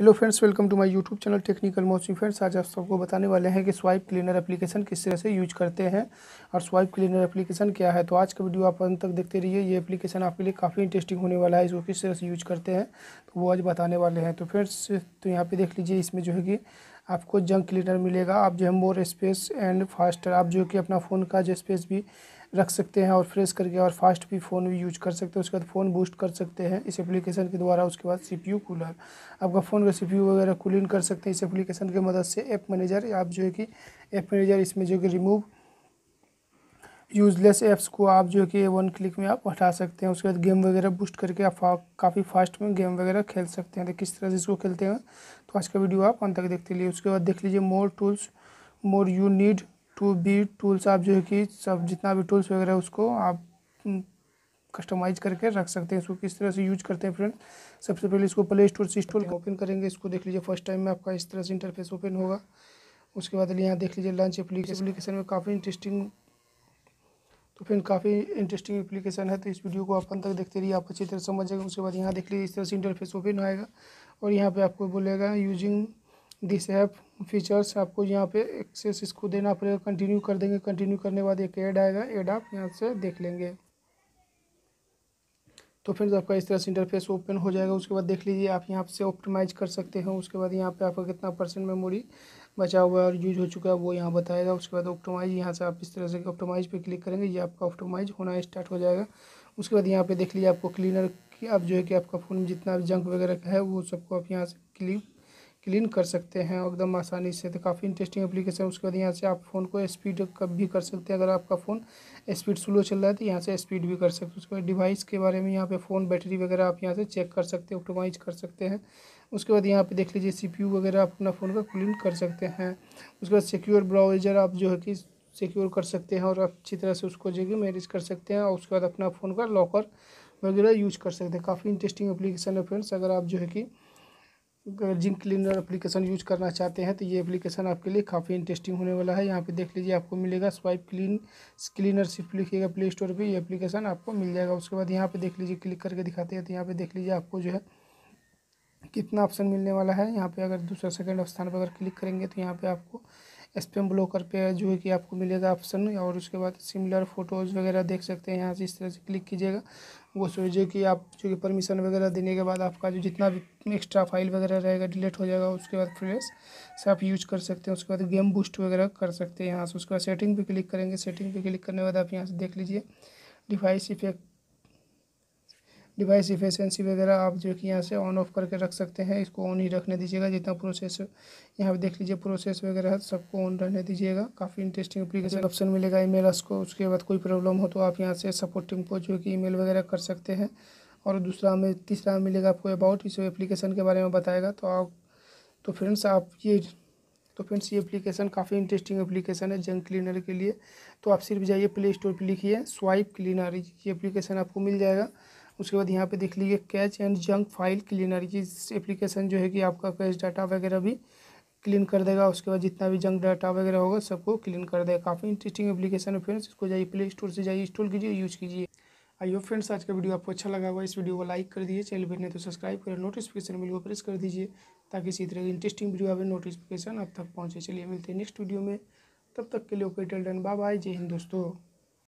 hello friends welcome to my YouTube channel technical मोसिंग friends आज आप सबको बताने वाले हैं कि स्वाइप क्लीनर एप्लीकेशन किस तरह से यूज करते हैं और स्वाइप क्लीनर एप्लीकेशन क्या है तो आज का वीडियो आप अंत तक देखते रहिए ये एप्लीकेशन आपके लिए काफ़ी इंटरेस्टिंग होने वाला है इसको किस तरह से यूज करते हैं तो वो आज बताने वाले हैं तो फ्रेंड्स तो यहाँ पर देख लीजिए इसमें जो है कि आपको जंक क्लीनर मिलेगा आप जो है मोर स्पेस एंड फास्टर आप जो कि अपना फ़ोन का जो स्पेस भी रख सकते हैं और फ्रेश करके और फास्ट भी फ़ोन भी यूज कर सकते हैं उसके बाद फ़ोन बूस्ट कर सकते हैं इस एप्लीकेशन के द्वारा उसके बाद यू कूलर आपका फ़ोन का यू वगैरह कूलिंग कर सकते हैं इस एप्लीकेशन की मदद से ऐप मैनेजर आप जो है कि ऐप मैनेजर इसमें जो कि रिमूव यूजलेस ऐप्स को आप जो कि वन क्लिक में आप हटा सकते हैं उसके बाद गेम वगैरह बूस्ट करके आप काफ़ी फास्ट में गेम वगैरह खेल सकते हैं तो किस तरह से इसको खेलते हैं तो आज का वीडियो आप अंत तक देखते लिए उसके बाद देख लीजिए more tools more you need to be tools आप जो है कि सब जितना भी टूल्स वगैरह उसको आप कस्टमाइज हम्म, करके रख सकते हैं इसको किस तरह से यूज करते हैं फ्रेंड सबसे पहले इसको प्ले स्टोर से स्टोर ओपन करेंगे इसको देख लीजिए फर्स्ट टाइम में आपका इस तरह से इंटरफेस ओपन होगा उसके बाद यहाँ देख लीजिए लंच एप्लीकेशन में काफ़ी इंटरेस्टिंग तो फ्रेंड काफ़ी इंटरेस्टिंग एप्लीकेशन है तो इस वीडियो को आप तक देखते रहिए आप अच्छी तरह समझ जाएगा उसके बाद यहाँ देख लीजिए इस तरह से इंटरफेस ओपन आएगा और यहाँ पे आपको बोलेगा यूजिंग दिस ऐप फीचर्स आपको यहाँ पे एक्सेस इसको देना पड़ेगा कंटिन्यू कर देंगे कंटिन्यू करने के बाद एक ऐड आएगा ऐड आप यहाँ से देख लेंगे तो फ्रेंड्स आपका इस तरह से इंटरफेस ओपन हो जाएगा उसके बाद देख लीजिए आप यहाँ से ऑप्टिमाइज कर सकते हैं उसके बाद यहाँ पे आपका कितना परसेंट मेमोरी बचा हुआ है और यूज हो चुका है वो यहाँ बताएगा उसके बाद ऑप्टोमाइज यहाँ से आप इस तरह से ऑप्टोमाइज पे क्लिक करेंगे ये आपका ऑप्टोमाइज होना स्टार्ट हो जाएगा उसके बाद यहाँ पे देख लीजिए आपको क्लीनर की आप जो है कि आपका फ़ोन जितना भी जंक वगैरह का है वो सबको आप यहाँ से क्लिक क्लीन कर सकते हैं एकदम आसानी से तो काफ़ी इंटरेस्टिंग एप्लीकेशन उसके बाद यहाँ से आप फ़ोन को स्पीड कब भी कर सकते हैं अगर आपका फ़ोन स्पीड स्लो चल रहा है तो यहाँ से स्पीड भी कर सकते हैं उसके बाद डिवाइस के बारे में यहाँ पे फ़ोन बैटरी वगैरह आप यहाँ से चेक कर सकते हैं ऑप्टोमाइज कर सकते हैं उसके बाद यहाँ पे देख लीजिए सी वगैरह आप अपना फ़ोन का क्लीन कर सकते हैं उसके बाद सिक्योर ब्राउज़र आप जो है कि सिक्योर कर सकते हैं और अच्छी तरह से उसको जो मैनेज कर सकते हैं और उसके बाद अपना फ़ोन का लॉकर वगैरह यूज कर सकते हैं काफ़ी इंटरेस्टिंग एप्लीकेशन है फ्रेंड्स अगर आप जो है कि जिंक क्लीनर एप्लीकेशन यूज करना चाहते हैं तो ये एप्लीकेशन आपके लिए काफ़ी इंटरेस्टिंग होने वाला है यहाँ पे देख लीजिए आपको मिलेगा स्वाइप क्लीन क्लीनर सिर्फ लिखिएगा प्ले स्टोर पर ये एप्लीकेशन आपको मिल जाएगा उसके बाद यहाँ पे देख लीजिए क्लिक करके दिखाते हैं तो यहाँ पे देख लीजिए आपको जो है कितना ऑप्शन मिलने वाला है यहाँ पर अगर दूसरा सेकंड स्थान पर अगर क्लिक करेंगे तो यहाँ पर आपको स्पेम ब्लॉकर पे है जो कि आपको मिलेगा ऑप्शन और उसके बाद सिमिलर फ़ोटोज़ वगैरह देख सकते हैं यहाँ से इस तरह से क्लिक कीजिएगा वो सो जो कि आप जो कि परमिशन वगैरह देने के बाद आपका जो जितना भी एक्स्ट्रा फाइल वगैरह रहेगा डिलीट हो जाएगा उसके बाद फ्रेश से आप यूज कर सकते हैं उसके बाद गेम बूस्ट वगैरह कर सकते हैं यहाँ से उसके बाद सेटिंग पर क्लिक करेंगे सेटिंग पर क्लिक करने के बाद आप यहाँ से देख लीजिए डिवाइस इफेक्ट डिवाइस इफिशेंसी वगैरह आप जो कि यहाँ से ऑन ऑफ करके रख सकते हैं इसको ऑन ही रखने दीजिएगा जितना प्रोसेस यहाँ पर देख लीजिए प्रोसेस वगैरह सबको ऑन रहने दीजिएगा काफ़ी इंटरेस्टिंग अप्लीकेशन ऑप्शन मिलेगा ईमेल उसको उसके बाद कोई प्रॉब्लम हो तो आप यहाँ से सपोर्ट टीम को जो कि मेल वगैरह कर सकते हैं और दूसरा में तीसरा मिलेगा आपको अबाउट इस एप्लीकेशन के बारे में बताएगा तो आप तो फ्रेंड्स आप ये तो फ्रेंड्स ये एप्लीकेशन काफ़ी इंटरेस्टिंग एप्लीकेशन है जंक क्लीनर के लिए तो आप सिर्फ जाइए प्ले स्टोर पर लिखिए स्वाइप क्लीनर ये एप्लीकेशन आपको मिल जाएगा उसके बाद यहाँ पे देख लीजिए cache and junk file cleaner की एप्लीकेशन जो है कि आपका कैश डाटा वगैरह भी क्लीन कर देगा उसके बाद जितना भी जंक डाटा वगैरह होगा सबको क्लीन कर देगा काफ़ी इंटरेस्टिंग एप्लीकेशन है फ्रेंड्स इसको जाइए प्ले स्टोर से जाइए इंस्टॉल कीजिए यूज़ कीजिए होप फ्रेंड्स आज का वीडियो आपको अच्छा लगा हुआ इस वीडियो को लाइक कर दीजिए चैनल पर नहीं तो सब्सक्राइब करें नोटिफिकेशन बिल को प्रेस कर दीजिए ताकि इसी तरह की इंटरेस्टिंग वीडियो आए नोटिफिकेशन आप तक पहुँचे चलिए मिलते हैं नेक्स्ट वीडियो में तब तक के लिए okay till then bye bye जय हिंद दोस्तों